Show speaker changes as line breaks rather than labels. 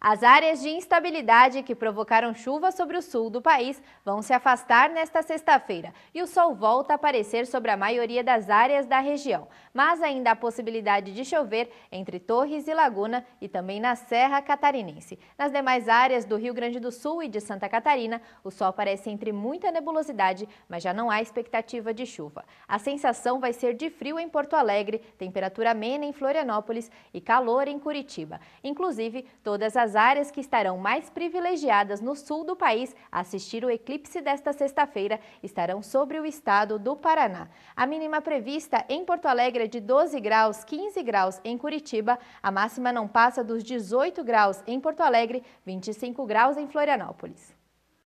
As áreas de instabilidade que provocaram chuva sobre o sul do país vão se afastar nesta sexta-feira e o sol volta a aparecer sobre a maioria das áreas da região, mas ainda há possibilidade de chover entre Torres e Laguna e também na Serra Catarinense. Nas demais áreas do Rio Grande do Sul e de Santa Catarina, o sol aparece entre muita nebulosidade, mas já não há expectativa de chuva. A sensação vai ser de frio em Porto Alegre, temperatura amena em Florianópolis e calor em Curitiba. Inclusive, todas as as áreas que estarão mais privilegiadas no sul do país a assistir o eclipse desta sexta-feira estarão sobre o estado do Paraná. A mínima prevista em Porto Alegre é de 12 graus, 15 graus em Curitiba, a máxima não passa dos 18 graus em Porto Alegre, 25 graus em Florianópolis.